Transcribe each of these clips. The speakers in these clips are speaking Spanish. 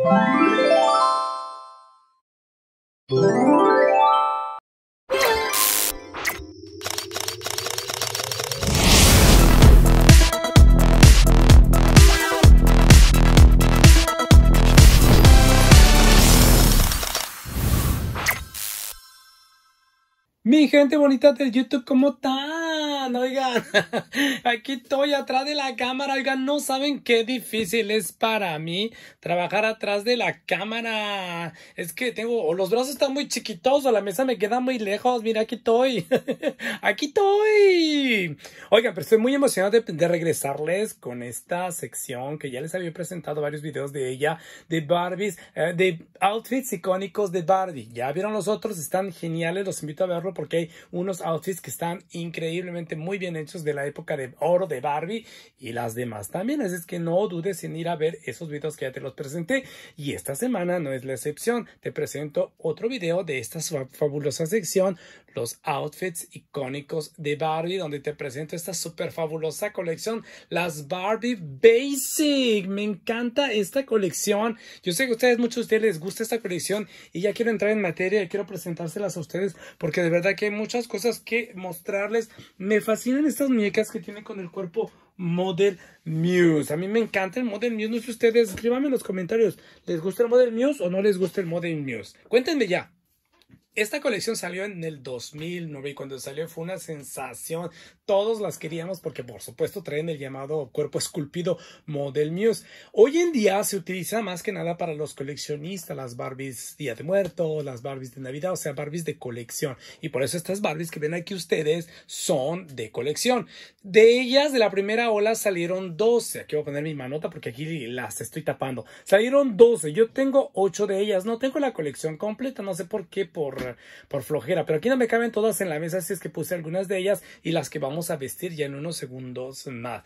Thank you. gente bonita de YouTube, ¿cómo están? Oigan, aquí estoy atrás de la cámara. Oigan, no saben qué difícil es para mí trabajar atrás de la cámara. Es que tengo, o los brazos están muy chiquitos o la mesa me queda muy lejos. Mira, aquí estoy. Aquí estoy. Oigan, pero estoy muy emocionado de, regresarles con esta sección que ya les había presentado varios videos de ella, de Barbies, eh, de outfits icónicos de Barbie. Ya vieron los otros, están geniales. Los invito a verlo porque porque unos outfits que están increíblemente muy bien hechos de la época de oro de Barbie y las demás también. Así es que no dudes en ir a ver esos videos que ya te los presenté y esta semana no es la excepción. Te presento otro video de esta fabulosa sección, los outfits icónicos de Barbie, donde te presento esta súper fabulosa colección, las Barbie Basic. Me encanta esta colección. Yo sé que a ustedes, muchos de ustedes les gusta esta colección y ya quiero entrar en materia y quiero presentárselas a ustedes porque de verdad que hay muchas cosas que mostrarles. Me fascinan estas muñecas que tienen con el cuerpo Model Muse. A mí me encanta el Model Muse. No sé ustedes, escríbanme en los comentarios. ¿Les gusta el Model Muse o no les gusta el Model Muse? Cuéntenme ya. Esta colección salió en el 2009 y cuando salió fue una sensación. Todos las queríamos porque por supuesto traen el llamado cuerpo esculpido Model Muse. Hoy en día se utiliza más que nada para los coleccionistas, las Barbies Día de Muerto, las Barbies de Navidad, o sea, Barbies de colección. Y por eso estas Barbies que ven aquí ustedes son de colección. De ellas, de la primera ola salieron 12. Aquí voy a poner mi manota porque aquí las estoy tapando. Salieron 12. Yo tengo 8 de ellas. No tengo la colección completa, no sé por qué, por por, flojera. Pero aquí no me caben todas en la mesa, así es que puse algunas de ellas y las que vamos a vestir ya en unos segundos más.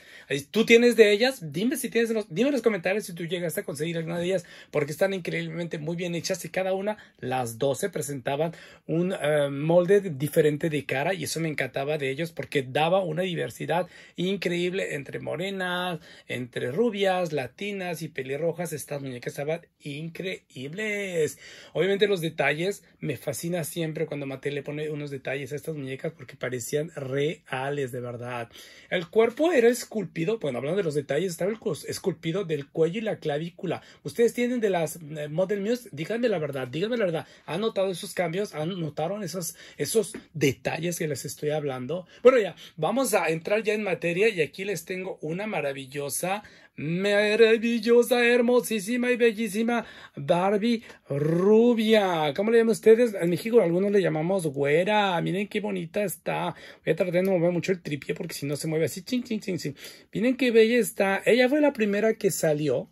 ¿Tú tienes de ellas? Dime si tienes, los, dime en los comentarios si tú llegaste a conseguir alguna de ellas, porque están increíblemente muy bien hechas y cada una, las 12 presentaban un eh, molde diferente de cara y eso me encantaba de ellos porque daba una diversidad increíble entre morenas, entre rubias, latinas y pelirrojas. Estas muñecas estaban increíbles. Obviamente los detalles me fascinan siempre cuando Mate le pone unos detalles a estas muñecas porque parecían reales de verdad. El cuerpo era esculpido, bueno, hablando de los detalles, estaba el esculpido del cuello y la clavícula. Ustedes tienen de las eh, Model Muse, díganme la verdad, díganme la verdad. ¿Han notado esos cambios? ¿Han notaron esos, esos detalles que les estoy hablando? Bueno, ya, vamos a entrar ya en materia y aquí les tengo una maravillosa maravillosa, hermosísima y bellísima Barbie rubia. ¿Cómo le llaman ustedes? En México algunos le llamamos güera. Miren qué bonita está. Voy a tratar de no mover mucho el tripié porque si no se mueve así. ching, ching, ching, Miren qué bella está. Ella fue la primera que salió.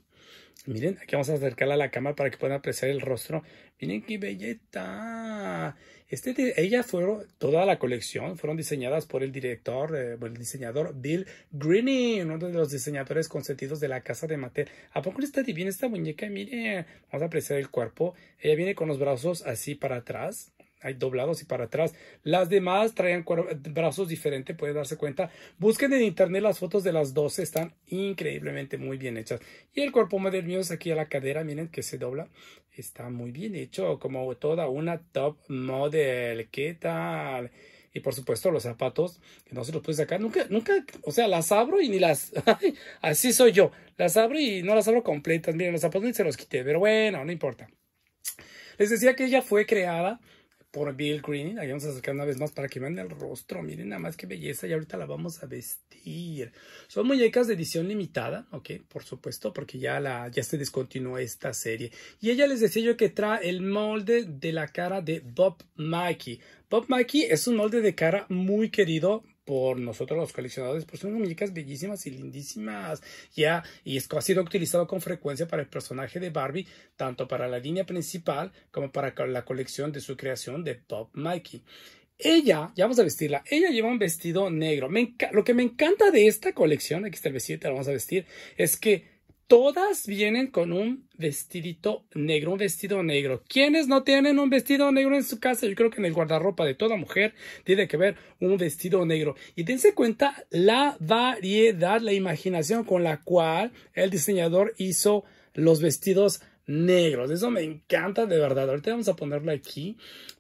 Miren, aquí vamos a acercarla a la cámara para que puedan apreciar el rostro. Miren qué belleza. Este ella ellas fueron, toda la colección fueron diseñadas por el director, eh, el diseñador Bill Greeny uno de los diseñadores consentidos de la casa de Mattel. ¿A poco está divina esta muñeca? miren, vamos a apreciar el cuerpo. Ella viene con los brazos así para atrás, hay doblados y para atrás. Las demás traen brazos diferentes, pueden darse cuenta. Busquen en internet las fotos de las dos están increíblemente muy bien hechas. Y el cuerpo madre mía, es aquí a la cadera, miren que se dobla está muy bien hecho, como toda una top model. ¿Qué tal? y por supuesto los zapatos que no se los puede sacar nunca nunca o sea las abro y ni las así soy yo las abro y no las abro completas miren los zapatos ni se los quité pero bueno no importa les decía que ella fue creada por Bill Green. Aquí vamos a sacar una vez más para que vean el rostro. Miren nada más qué belleza. Y ahorita la vamos a vestir. Son muñecas de edición limitada, ok, por supuesto, porque ya, la, ya se descontinuó esta serie. Y ella les decía yo que trae el molde de la cara de Bob Mackie. Bob Mackie es un molde de cara muy querido por nosotros los coleccionadores, pues son muñecas bellísimas y lindísimas, ya, y esto ha sido utilizado con frecuencia para el personaje de Barbie, tanto para la línea principal como para la colección de su creación de Bob Mikey. Ella, ya vamos a vestirla, ella lleva un vestido negro. lo que me encanta de esta colección, aquí está el vestido, la vamos a vestir, es que todas vienen con un vestidito negro, un vestido negro. ¿Quiénes no tienen un vestido negro en su casa? Yo creo que en el guardarropa de toda mujer tiene que ver un vestido negro. Y dense cuenta la variedad, la imaginación con la cual el diseñador hizo los vestidos negros. Eso me encanta de verdad. Ahorita vamos a ponerla aquí.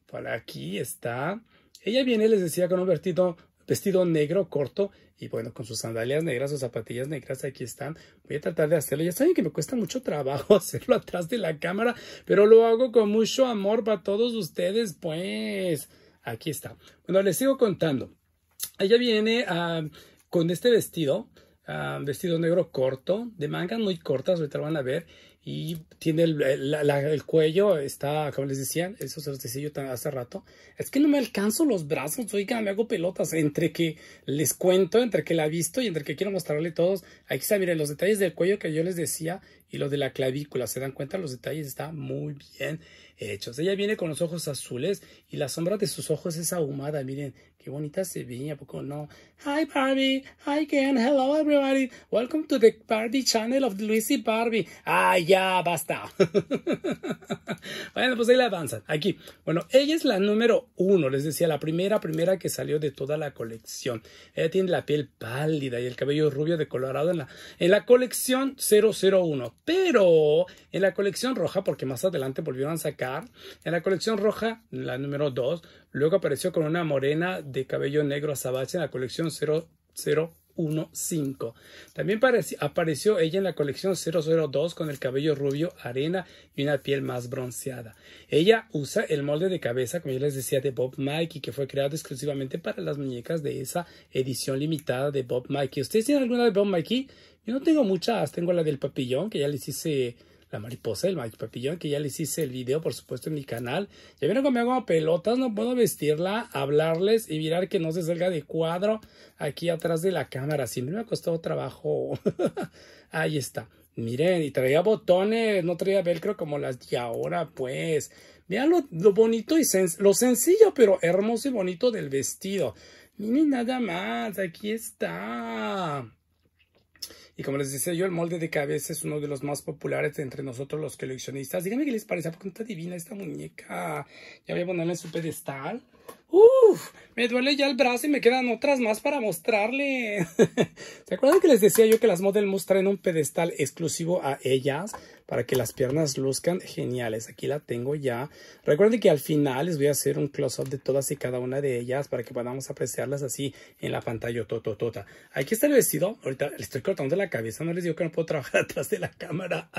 Por aquí está. Ella viene, les decía, con un vestido, vestido negro corto y bueno, con sus sandalias negras, sus zapatillas negras aquí están. Voy a tratar de hacerlo. Ya saben que me cuesta mucho trabajo hacerlo atrás de la cámara, pero lo hago con mucho amor para todos ustedes, pues. Aquí está. Bueno, les sigo contando. Ella viene ah, con este vestido, ah, vestido negro corto, de mangas muy cortas, ahorita lo van a ver y tiene el, cuello, está, como les decía, eso se los decía yo hace rato, es que no me alcanzo los brazos, oiga, me hago pelotas, entre que les cuento, entre que la visto y entre que quiero mostrarle todos, aquí está, miren, los detalles del cuello que yo les decía y lo de la clavícula, se dan cuenta, los detalles están muy bien hechos, ella viene con los ojos azules y la sombra de sus ojos es ahumada, miren, Qué bonita se veía, poco no? Hi Barbie, hi Ken, hello everybody, welcome to the party channel of Lucy Barbie. Ah, ya, basta. bueno, pues ahí la avanzan. Aquí, bueno, ella es la número uno, les decía, la primera, primera que salió de toda la colección. Ella tiene la piel pálida y el cabello rubio de colorado en la, en la colección 001, pero en la colección roja, porque más adelante volvieron a sacar, en la colección roja, la número dos. Luego apareció con una morena de cabello negro azabache en la colección 0015. También apareció ella en la colección 002 con el cabello rubio, arena y una piel más bronceada. Ella usa el molde de cabeza, como ya les decía, de Bob Mikey, que fue creado exclusivamente para las muñecas de esa edición limitada de Bob Mikey. ¿Ustedes tienen alguna de Bob Mikey? Yo no tengo muchas, tengo la del papillón, que ya les hice la mariposa el maripapillón, que ya les hice el video, por supuesto, en mi canal. Ya vieron me hago pelotas, no puedo vestirla, hablarles y mirar que no se salga de cuadro aquí atrás de la cámara. Siempre me ha costado trabajo. Ahí está. Miren, y traía botones, no traía velcro como las de ahora, pues. Vean lo, bonito y lo sencillo, pero hermoso y bonito del vestido. Miren nada más, aquí está. Y como les decía yo, el molde de cabeza es uno de los más populares entre nosotros los coleccionistas. Díganme qué les parece, porque no está divina esta muñeca. Ya voy a ponerla en su pedestal. Uf, me duele ya el brazo y me quedan otras más para mostrarle. ¿Se acuerdan que les decía yo que las Model Moose traen un pedestal exclusivo a ellas? para que las piernas luzcan geniales. Aquí la tengo ya. Recuerden que al final les voy a hacer un close-up de todas y cada una de ellas para que podamos apreciarlas así en la pantalla tototota. Aquí está el vestido. Ahorita le estoy cortando la cabeza. No les digo que no puedo trabajar atrás de la cámara.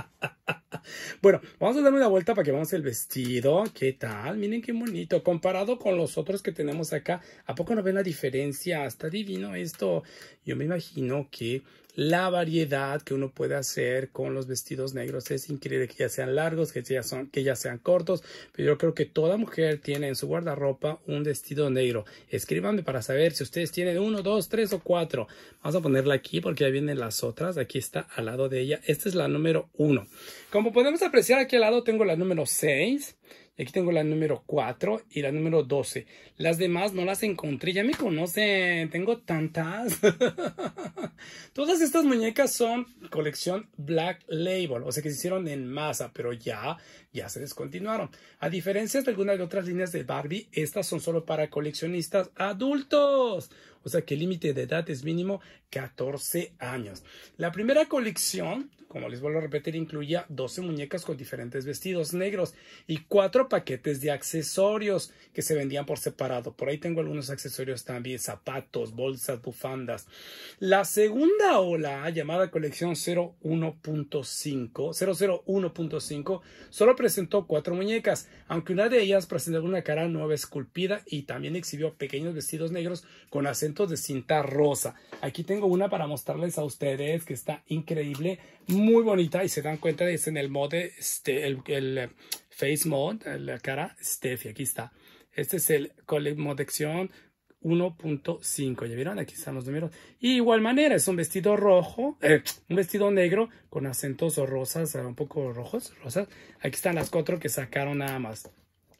bueno, vamos a darme una vuelta para que veamos el vestido. ¿Qué tal? Miren qué bonito. Comparado con los otros que tenemos acá, ¿a poco no ven la diferencia? Está divino esto. Yo me imagino que la variedad que uno puede hacer con los vestidos negros es increíble que ya sean largos, que ya, son, que ya sean cortos, pero yo creo que toda mujer tiene en su guardarropa un vestido negro. Escríbanme para saber si ustedes tienen uno, dos, tres o cuatro. Vamos a ponerla aquí porque ya vienen las otras. Aquí está al lado de ella. Esta es la número uno. Como podemos apreciar aquí al lado tengo la número seis. Aquí tengo la número 4 y la número 12. Las demás no las encontré. Ya me conocen. Tengo tantas. Todas estas muñecas son colección Black Label. O sea que se hicieron en masa, pero ya, ya se descontinuaron. A diferencia de algunas de otras líneas de Barbie, estas son solo para coleccionistas adultos. O sea que el límite de edad es mínimo 14 años. La primera colección, como les vuelvo a repetir, incluía 12 muñecas con diferentes vestidos negros y cuatro paquetes de accesorios que se vendían por separado. Por ahí tengo algunos accesorios también, zapatos, bolsas, bufandas. La segunda ola, llamada colección punto 001.5, solo presentó cuatro muñecas, aunque una de ellas presentaba una cara nueva esculpida y también exhibió pequeños vestidos negros con acentos de cinta rosa. Aquí tengo una para mostrarles a ustedes que está increíble, muy bonita y se dan cuenta es en el mode, este, el, el eh, face mode, la cara Steffi, aquí está. Este es el acción 1.5, ya vieron, aquí están los números. Y igual manera, es un vestido rojo, eh, un vestido negro con acentos rosas, un poco rojos, rosas. Aquí están las cuatro que sacaron nada más.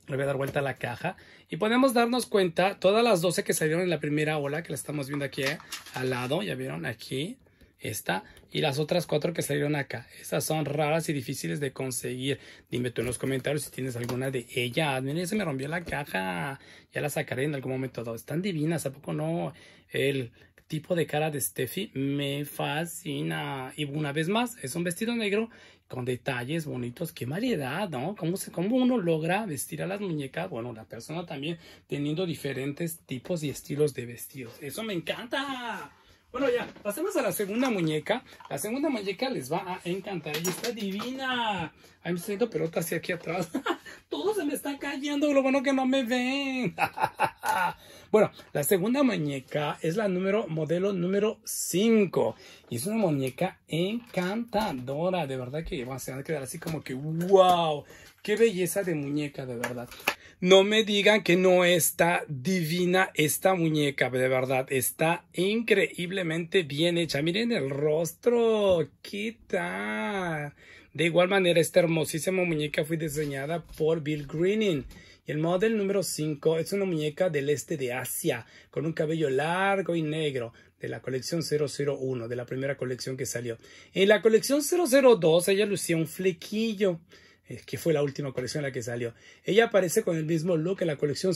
Le voy a dar vuelta a la caja y podemos darnos cuenta, todas las 12 que salieron en la primera ola, que la estamos viendo aquí ¿eh? al lado, ya vieron aquí, esta y las otras cuatro que salieron acá. Estas son raras y difíciles de conseguir. Dime tú en los comentarios si tienes alguna de ellas. Miren, se me rompió la caja. Ya la sacaré en algún momento Están divinas, ¿a poco no? El, tipo de cara de Steffi me fascina. Y una vez más, es un vestido negro con detalles bonitos. Qué variedad, ¿no? ¿Cómo, cómo uno logra vestir a las muñecas? Bueno, la persona también teniendo diferentes tipos y estilos de vestidos. ¡Eso me encanta! Bueno, ya, pasemos a la segunda muñeca. La segunda muñeca les va a encantar. Ella está divina. Ay, me estoy haciendo pelotas hacia aquí atrás. todos se me están cayendo, lo bueno que no me ven. Bueno, la segunda muñeca es la número, modelo número 5. Y es una muñeca encantadora. De verdad que bueno, se van a quedar así como que, wow, qué belleza de muñeca, de verdad. No me digan que no está divina esta muñeca, de verdad. Está increíblemente bien hecha. Miren el rostro. ¡quita! De igual manera, esta hermosísima muñeca fue diseñada por Bill Greening. Y el modelo número 5 es una muñeca del este de Asia, con un cabello largo y negro, de la colección 001, de la primera colección que salió. En la colección 002 ella lucía un flequillo eh, que fue la última colección en la que salió. Ella aparece con el mismo look en la colección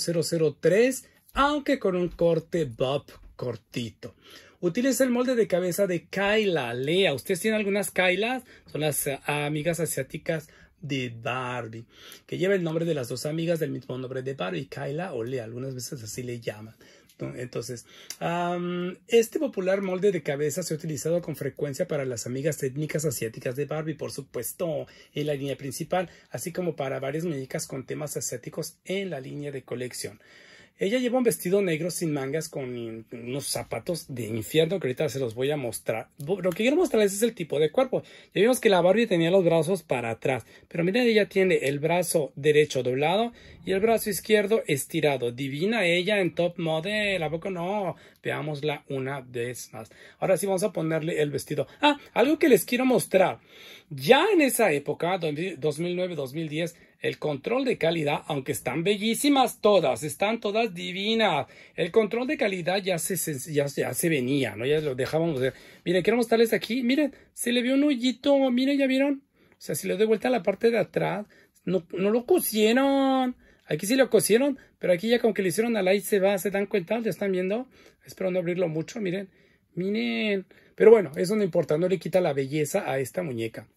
003, aunque con un corte bob cortito. Utiliza el molde de cabeza de Kaila Lea, ¿ustedes tienen algunas Kailas? Son las eh, amigas asiáticas de Barbie, que lleva el nombre de las dos amigas del mismo nombre de Barbie, Kyla o Lea, algunas veces así le llaman. Entonces, este popular molde de cabeza se ha utilizado con frecuencia para las amigas étnicas asiáticas de Barbie, por supuesto, en la línea principal, así como para varias muñecas con temas asiáticos en la línea de colección. Ella lleva un vestido negro sin mangas con unos zapatos de infierno que ahorita se los voy a mostrar. Lo que quiero mostrarles es el tipo de cuerpo. Ya vimos que la Barbie tenía los brazos para atrás, pero miren, ella tiene el brazo derecho doblado y el brazo izquierdo estirado. Divina ella en top model, ¿a poco no? Veámosla una vez más. Ahora sí vamos a ponerle el vestido. Ah, algo que les quiero mostrar. Ya en esa época, 2009-2010, el control de calidad, aunque están bellísimas todas, están todas divinas. El control de calidad ya se, se venía, ¿no? Ya lo dejábamos de... Miren, quiero mostrarles aquí. Miren, se le vio un hoyito. Miren, ¿ya vieron? O sea, si le doy vuelta a la parte de atrás, no, lo cosieron. Aquí sí lo cosieron, pero aquí ya como que le hicieron al aire se va. ¿Se dan cuenta? ¿Ya están viendo? Espero no abrirlo mucho, miren. Miren. Pero bueno, eso no importa, no le quita la belleza a esta muñeca.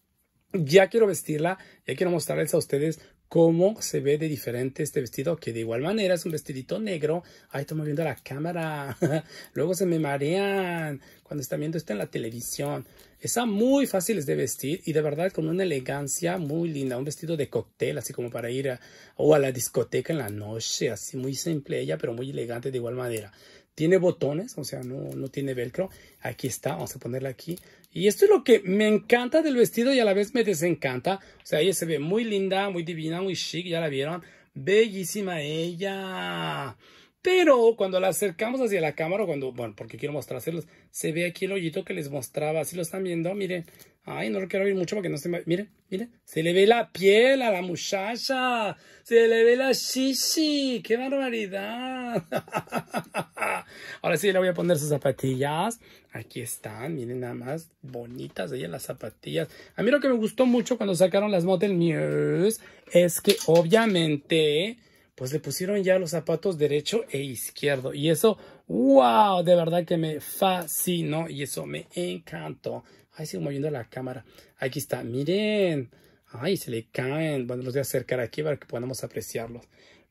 Ya quiero vestirla, ya quiero mostrarles a ustedes cómo se ve de diferente este vestido, que de igual manera es un vestidito negro. Ay, estamos viendo la cámara. Luego se me marean cuando están viendo esto en la televisión. Están muy fáciles de vestir y de verdad con una elegancia muy linda. Un vestido de cóctel, así como para ir a, o a la discoteca en la noche. Así muy simple ella, pero muy elegante de igual manera. Tiene botones, o sea, no, no tiene velcro. Aquí está, vamos a ponerla aquí. Y esto es lo que me encanta del vestido y a la vez me desencanta. O sea, ella se ve muy linda, muy divina, muy chic, ya la vieron. Bellísima ella. Pero cuando la acercamos hacia la cámara, cuando, bueno, porque quiero mostrárselos, se ve aquí el hoyito que les mostraba. Así lo están viendo, miren. Ay, no lo quiero abrir mucho porque no se me... Miren, miren, se le ve la piel a la muchacha. Se le ve la shishi. ¡Qué barbaridad! Ahora sí le voy a poner sus zapatillas. Aquí están, miren nada más. Bonitas ellas las zapatillas. A mí lo que me gustó mucho cuando sacaron las Model News es que obviamente pues le pusieron ya los zapatos derecho e izquierdo. Y eso, wow, de verdad que me fascinó y eso me encantó. Ay, sigo moviendo la cámara. Aquí está, miren. Ay, se le caen. Bueno, los voy a acercar aquí para que podamos apreciarlos.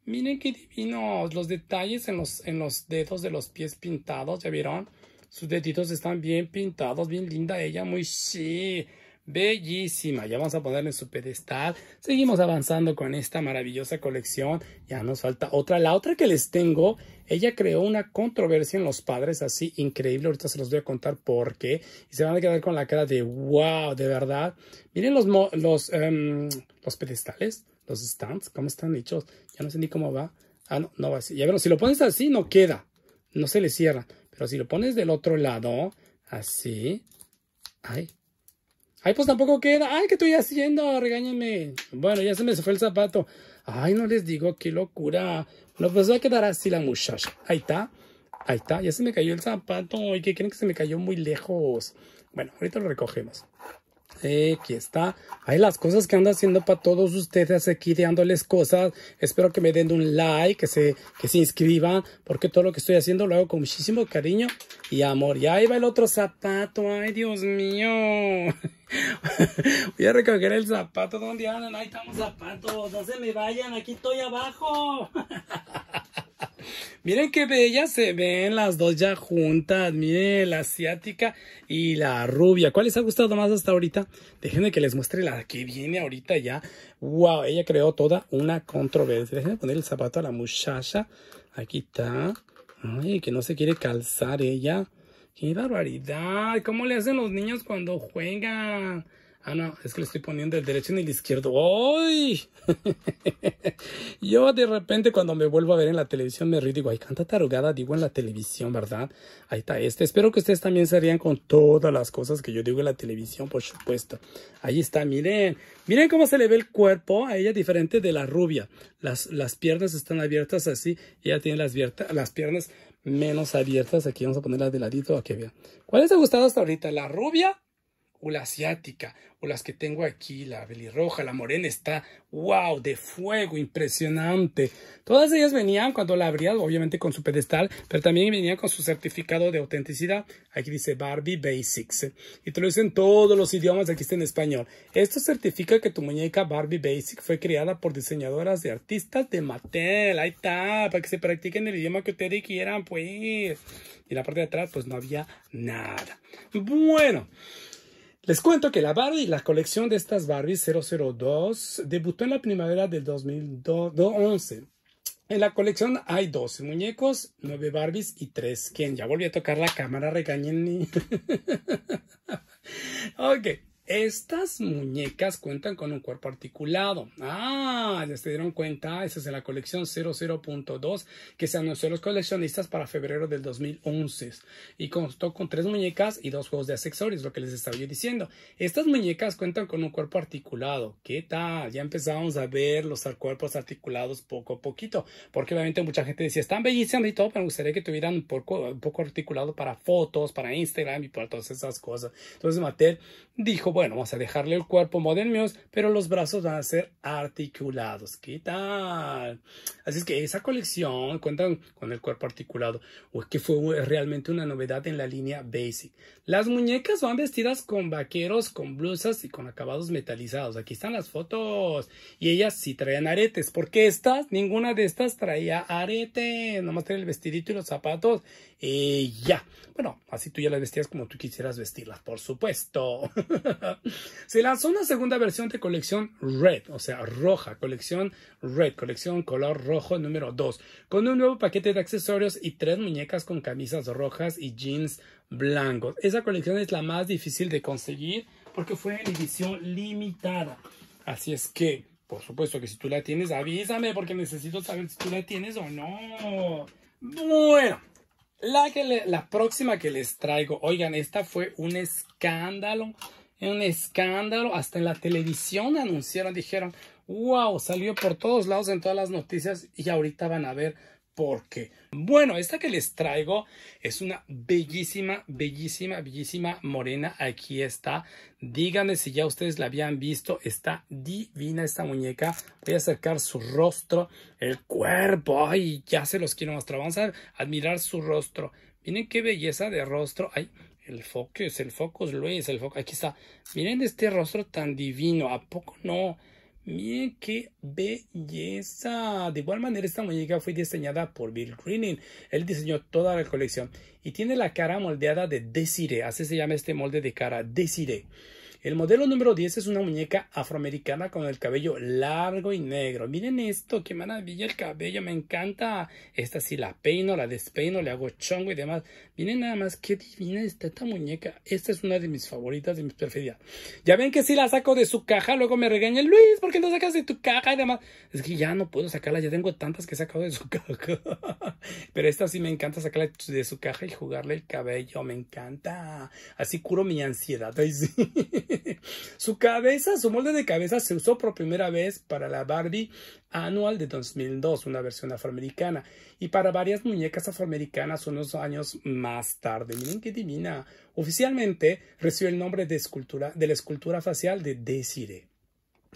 Miren qué divinos. Los detalles en los, en los dedos de los pies pintados, ¿ya vieron? Sus deditos están bien pintados, bien linda ella, muy sí bellísima. Ya vamos a ponerle su pedestal. Seguimos avanzando con esta maravillosa colección. Ya nos falta otra. La otra que les tengo, ella creó una controversia en los padres así increíble. Ahorita se los voy a contar por qué. Y se van a quedar con la cara de wow, de verdad. Miren los, los, em, los pedestales, los stands, cómo están hechos. Ya no sé ni cómo va. Ah, no, no va así. Ya verlo, si lo pones así no queda. No se le cierra. Pero si lo pones del otro lado, así. Ay, Ay, pues tampoco queda. Ay, ¿qué estoy haciendo? Regáñenme. Bueno, ya se me fue el zapato. Ay, no les digo, qué locura. No, pues va a quedar así la muchacha. Ahí está. Ahí está. Ya se me cayó el zapato. ¿Y ¿qué creen que se me cayó muy lejos? Bueno, ahorita lo recogemos. Aquí está. Hay las cosas que ando haciendo para todos ustedes aquí, dándoles cosas. Espero que me den un like, que se, que se inscriban, porque todo lo que estoy haciendo lo hago con muchísimo cariño y amor. Y ahí va el otro zapato. Ay, Dios mío. Voy a recoger el zapato. ¿Dónde andan? Ahí estamos zapatos. No se me vayan. Aquí estoy abajo. Miren qué bellas se ven las dos ya juntas. Miren la asiática y la rubia. ¿Cuál les ha gustado más hasta ahorita? Déjenme que les muestre la que viene ahorita ya. Wow, ella creó toda una controversia. Déjenme poner el zapato a la muchacha. Aquí está. Ay, que no se quiere calzar ella. ¡Qué barbaridad! ¿Cómo le hacen los niños cuando juegan? Ah, no, es que le estoy poniendo el derecho en el izquierdo. ¡Ay! Yo de repente cuando me vuelvo a ver en la televisión me río y digo, ay, canta tarugada, digo en la televisión, ¿verdad? Ahí está este. Espero que ustedes también se rían con todas las cosas que yo digo en la televisión, por supuesto. Ahí está, miren. Miren cómo se le ve el cuerpo a ella diferente de la rubia. Las, las piernas están abiertas así. Ella tiene las, las piernas menos abiertas. Aquí vamos a ponerlas de ladito a que vean. ¿Cuál les ha gustado hasta ahorita? ¿La rubia o la asiática, o las que tengo aquí, la velirroja, la morena, está, wow, de fuego, impresionante. Todas ellas venían cuando la abrían obviamente con su pedestal, pero también venían con su certificado de autenticidad. Aquí dice Barbie Basics. ¿eh? Y te lo dicen todos los idiomas, aquí está en español. Esto certifica que tu muñeca Barbie Basic fue creada por diseñadoras De artistas de Mattel. Ahí está, para que se practiquen el idioma que ustedes quieran, pues. Y la parte de atrás, pues no había nada. Bueno. Les cuento que la Barbie, la colección de estas Barbies 002 debutó en la primavera del 2011. En la colección hay 12 muñecos, 9 Barbies y 3 Ken. Ya volví a tocar la cámara, Regañenme. ok. Estas muñecas cuentan con un cuerpo articulado. Ah, ya se dieron cuenta, esa es de la colección 00.2 que se anunció a los coleccionistas para febrero del 2011 y constó con tres muñecas y dos juegos de accesorios, lo que les estaba yo diciendo. Estas muñecas cuentan con un cuerpo articulado. ¿Qué tal? Ya empezamos a ver los cuerpos articulados poco a poquito, porque obviamente mucha gente decía, están bellísimas y todo, pero me gustaría que tuvieran un poco, articulado para fotos, para Instagram y para todas esas cosas. Entonces Mater dijo, bueno, vamos a dejarle el cuerpo modernos, pero los brazos van a ser articulados. ¿Qué tal? Así es que esa colección cuenta con el cuerpo articulado, o que fue realmente una novedad en la línea Basic. Las muñecas van vestidas con vaqueros, con blusas y con acabados metalizados. Aquí están las fotos. Y ellas sí traían aretes, porque estas, ninguna de estas traía aretes. Nomás traía el vestidito y los zapatos eh, ya. Bueno, así tú ya las vestías como tú quisieras vestirlas, por supuesto. Se lanzó una segunda versión de colección Red, o sea, roja, colección Red, colección color rojo número 2, con un nuevo paquete de accesorios y tres muñecas con camisas rojas y jeans blancos. Esa colección es la más difícil de conseguir porque fue en edición limitada. Así es que, por supuesto que si tú la tienes, avísame porque necesito saber si tú la tienes o no. Bueno, la, que la próxima que les traigo, oigan, esta fue un escándalo, un escándalo, hasta en la televisión anunciaron, dijeron, wow, salió por todos lados en todas las noticias y ahorita van a ver porque Bueno, esta que les traigo es una bellísima, bellísima, bellísima morena. Aquí está. Díganme si ya ustedes la habían visto. Está divina esta muñeca. Voy a acercar su rostro, el cuerpo. Ay, ya se los quiero mostrar. Vamos a admirar su rostro. Miren qué belleza de rostro. Ay, el focus, el focus, Luis, el foco. Aquí está. Miren este rostro tan divino. ¿A poco no? Miren qué belleza. De igual manera, esta muñeca fue diseñada por Bill Greening. Él diseñó toda la colección y tiene la cara moldeada de Desiree. Así se llama este molde de cara, Desiree. El modelo número 10 es una muñeca afroamericana con el cabello largo y negro. Miren esto, qué maravilla el cabello, me encanta. Esta sí la peino, la despeino, le hago chongo y demás. Miren nada más, qué divina está esta muñeca. Esta es una de mis favoritas, de mis preferidas. Ya ven que sí la saco de su caja, luego me regaña Luis, ¿por qué no sacas de tu caja y demás? Es que ya no puedo sacarla, ya tengo tantas que he sacado de su caja. Pero esta sí me encanta sacarla de su caja y jugarle el cabello, me encanta. Así curo mi ansiedad. Ay, sí. su cabeza, su molde de cabeza se usó por primera vez para la Barbie Annual de 2002, una versión afroamericana, y para varias muñecas afroamericanas unos años más tarde. Miren qué divina. Oficialmente recibió el nombre de, escultura, de la escultura facial de Desiree.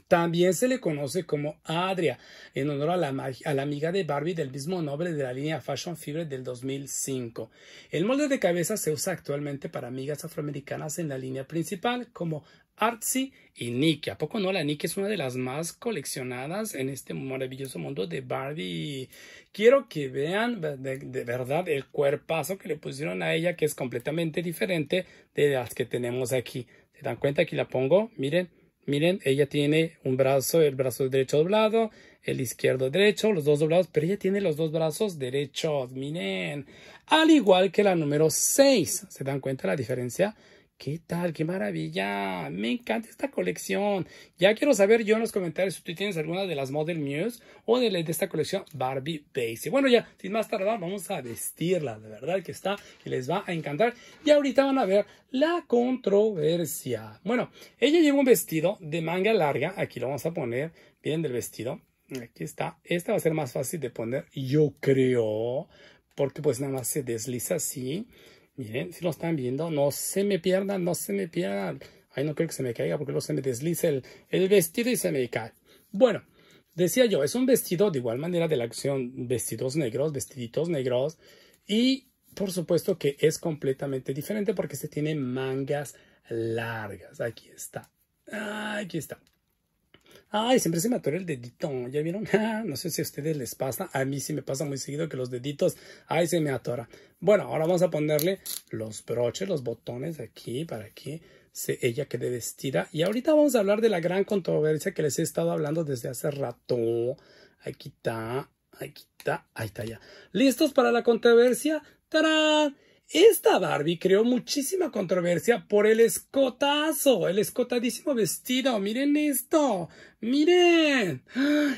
También se le conoce como Adria, en honor a la, amiga de Barbie del mismo nombre de la línea Fashion Fever del 2005. El molde de cabeza se usa actualmente para amigas afroamericanas en la línea principal como Artsy y Nikki. ¿A poco no? La Nikki es una de las más coleccionadas en este maravilloso mundo de Barbie. Quiero que vean de, verdad el cuerpazo que le pusieron a ella, que es completamente diferente de las que tenemos aquí. ¿Se dan cuenta? Aquí la pongo, miren Miren, ella tiene un brazo, el brazo derecho doblado, el izquierdo derecho, los dos doblados, pero ella tiene los dos brazos derechos, miren. Al igual que la número 6, ¿se dan cuenta la diferencia? ¿Qué tal? ¡Qué maravilla! Me encanta esta colección. Ya quiero saber yo en los comentarios si tú tienes alguna de las Model Muse o de, esta colección Barbie Base. Bueno, ya, sin más tardar, vamos a vestirla. De verdad que está, que les va a encantar. Y ahorita van a ver la controversia. Bueno, ella lleva un vestido de manga larga. Aquí lo vamos a poner. bien del vestido. Aquí está. Esta va a ser más fácil de poner, yo creo. Porque pues nada más se desliza así Miren, si lo están viendo, no se me pierdan, no se me pierdan. Ay, no creo que se me caiga porque luego se me desliza el, el vestido y se me cae. Bueno, decía yo, es un vestido de igual manera de la acción, vestidos negros, vestiditos negros. Y por supuesto que es completamente diferente porque se tiene mangas largas. Aquí está. Aquí está. Ay, siempre se me atora el dedito, ¿ya vieron? Ah, no sé si a ustedes les pasa, a mí sí me pasa muy seguido que los deditos, ay, se me atora. Bueno, ahora vamos a ponerle los broches, los botones aquí para que se, ella quede vestida. Y ahorita vamos a hablar de la gran controversia que les he estado hablando desde hace rato. Aquí está, aquí está, ahí está ya. ¿Listos para la controversia? ¡Tarán! Esta Barbie creó muchísima controversia por el escotazo, el escotadísimo vestido. Miren esto, miren.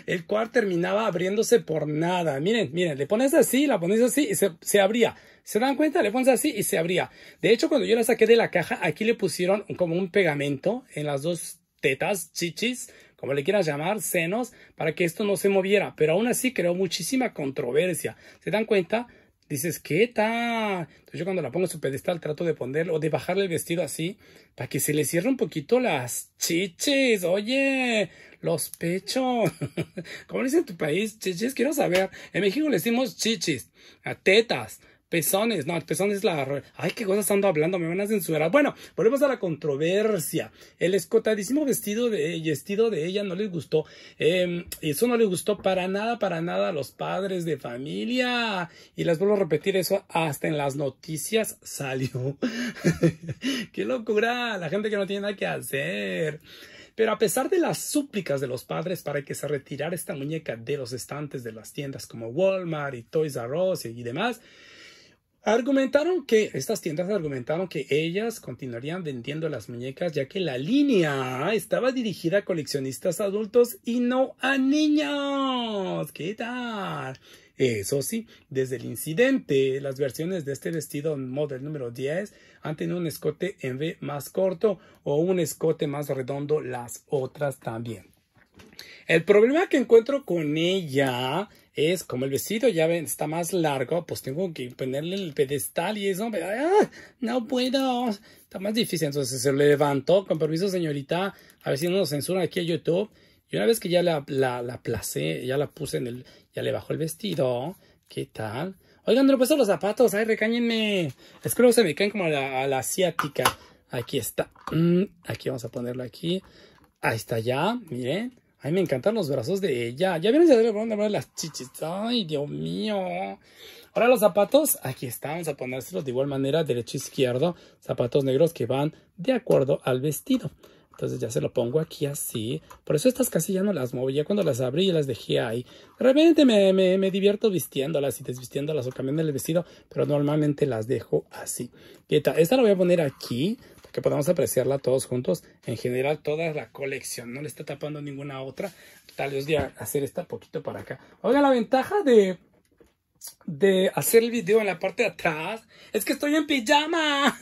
El cual terminaba abriéndose por nada. Miren, miren, le pones así, la pones así y se, se abría. ¿Se dan cuenta? Le pones así y se abría. De hecho, cuando yo la saqué de la caja, aquí le pusieron como un pegamento en las dos tetas, chichis, como le quieras llamar, senos, para que esto no se moviera. Pero aún así creó muchísima controversia. ¿Se dan cuenta? dices, ¿qué tal? Entonces yo cuando la pongo en su pedestal trato de ponerlo o de bajarle el vestido así para que se le cierre un poquito las chichis. Oye, los pechos. ¿Cómo dicen tu país? Chichis, quiero saber. En México le decimos chichis, a tetas pezones, no, pezones la... Ay, qué cosas ando hablando, me van a censurar. Bueno, volvemos a la controversia. El escotadísimo vestido de, vestido de ella no les gustó. Eh, eso no le gustó para nada, para nada a los padres de familia. Y les vuelvo a repetir eso, hasta en las noticias salió. qué locura, la gente que no tiene nada que hacer. Pero a pesar de las súplicas de los padres para que se retirara esta muñeca de los estantes de las tiendas como Walmart y Toys R Us y demás, Argumentaron que, estas tiendas argumentaron que ellas continuarían vendiendo las muñecas ya que la línea estaba dirigida a coleccionistas adultos y no a niños. ¿Qué tal? Eso sí, desde el incidente, las versiones de este vestido model número 10 han tenido un escote en V más corto o un escote más redondo, las otras también. El problema que encuentro con ella es como el vestido ya está más largo, pues tengo que ponerle el pedestal y eso, ah, no puedo, está más difícil. Entonces se levantó, con permiso señorita, a ver si no nos censuran aquí a YouTube. Y una vez que ya la, la, placé, ya la puse en el, ya le bajó el vestido, ¿qué tal? Oigan, no le puesto los zapatos, ay, recáñenme. Es que se me caen como la, a la asiática. Aquí está. Mm, aquí vamos a ponerlo aquí. Ahí está ya, miren. Ay, me encantan los brazos de ella. Ya vieron, ya vieron de las chichis. Ay, Dios mío. Ahora los zapatos, aquí están. vamos a ponérselos de igual manera, derecho izquierdo, zapatos negros que van de acuerdo al vestido. Entonces ya se lo pongo aquí así. Por eso estas casi ya no las muevo. Ya cuando las abrí las dejé ahí. De repente me, me, divierto vistiéndolas y desvistiéndolas o cambiando el vestido. Pero normalmente las dejo así. esta la voy a poner aquí que podamos apreciarla todos juntos. En general, toda la colección no le está tapando ninguna otra. Tal vez voy a hacer esta poquito para acá. Oiga, la ventaja de, de hacer el video en la parte de atrás es que estoy en pijama.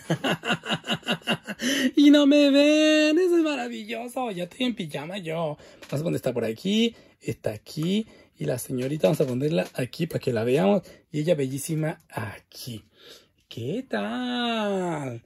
y no me ven. Eso es maravilloso. Ya estoy en pijama yo. Vamos a poner esta por aquí. Está aquí. Y la señorita vamos a ponerla aquí para que la veamos. Y ella bellísima aquí. ¿Qué tal?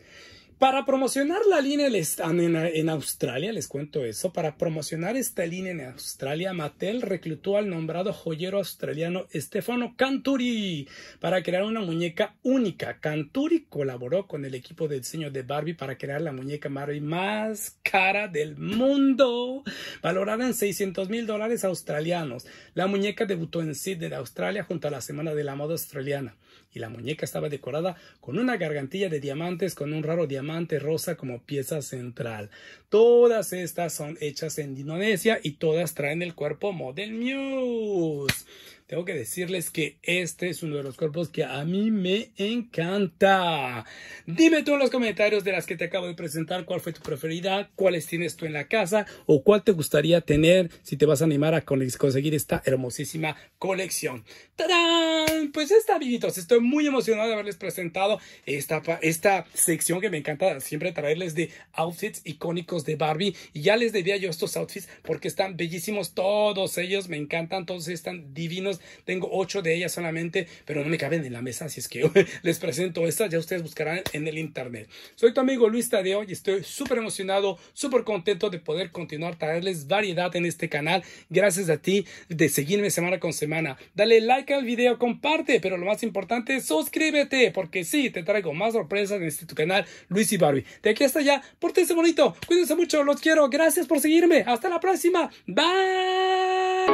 Para promocionar la línea ah, en Australia, les cuento eso, para promocionar esta línea en Australia, Mattel reclutó al nombrado joyero australiano Stefano Canturi para crear una muñeca única. Canturi colaboró con el equipo de diseño de Barbie para crear la muñeca Barbie más cara del mundo, valorada en 600 mil dólares australianos. La muñeca debutó en Sydney, Australia, junto a la Semana de la Moda Australiana y la muñeca estaba decorada con una gargantilla de diamantes con un raro diamante rosa como pieza central. Todas estas son hechas en Indonesia y todas traen el cuerpo Model Muse tengo que decirles que este es uno de los cuerpos que a mí me encanta. Dime tú en los comentarios de las que te acabo de presentar cuál fue tu preferida, cuáles tienes tú en la casa o cuál te gustaría tener si te vas a animar a conseguir esta hermosísima colección. ¡Tarán! Pues está, amiguitos, estoy muy emocionado de haberles presentado esta, esta sección que me encanta siempre traerles de outfits icónicos de Barbie. Y ya les debía yo estos outfits porque están bellísimos todos ellos, me encantan, todos están divinos tengo 8 de ellas solamente, pero no me caben en la mesa, así es que yo les presento estas, ya ustedes buscarán en el internet. Soy tu amigo Luis Tadeo y estoy súper emocionado, súper contento de poder continuar traerles variedad en este canal. Gracias a ti de seguirme semana con semana. Dale like al video, comparte, pero lo más importante, suscríbete, porque sí, te traigo más sorpresas en este tu canal, Luis y Barbie. De aquí hasta allá, pórtense bonito, cuídense mucho, los quiero, gracias por seguirme, hasta la próxima, bye.